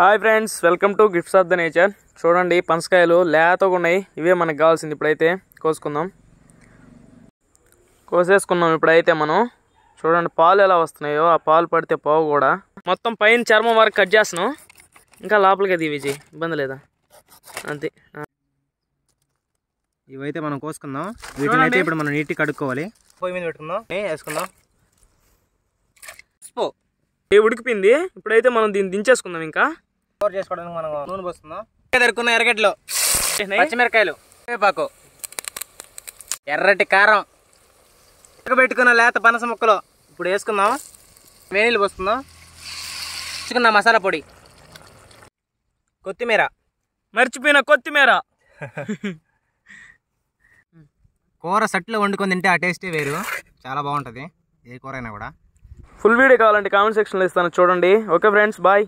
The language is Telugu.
hi friends welcome to gifts of the nature చూడండి పనసకాయలు లేతగా ఉన్నాయి ఇవే మనకు కావాల్సింది ఇప్పుడైతే కోసుకుందాం కోసేసుకున్నాం ఇప్పుడైతే మనం చూడండి పాలు ఎలా వస్తున్నాయో ఆ పాలు పడితే పావు కూడా మొత్తం పైన చర్మం వరకు కట్ చేస్తున్నాం ఇంకా లోపలికి అది విజయ్ ఇబ్బంది లేదా అంతే ఇవైతే మనం కోసుకుందాం వీటిని అయితే ఇప్పుడు మనం నీట్గా కడుక్కోవాలి పోయి మీద పెట్టుకుందాం వేసుకుందాం ఉడికిపోయింది ఇప్పుడైతే మనం దీన్ని దించేసుకుందాం ఇంకా స్టోర్ చేసుకోవడానికి మనం నూనె పోస్తున్నాం దొరుకున్న ఎరగడ్లు పచ్చిమిరకాయలు పాకు ఎర్రటి కారం పెట్టుకున్న లేత పనస ముక్కలు ఇప్పుడు వేసుకుందాం వేనీళ్ళు పోస్తుందా వేసుకున్న మసాలా పొడి కొత్తిమీర మర్చిపోయిన కొత్తిమీర కూర సట్లో వండుకొని తింటే ఆ టేస్టే వేరు చాలా బాగుంటుంది ఏ కూర అయినా కూడా ఫుల్ వీడియో కావాలంటే కామెంట్ సెక్షన్లో ఇస్తాను చూడండి ఓకే ఫ్రెండ్స్ బాయ్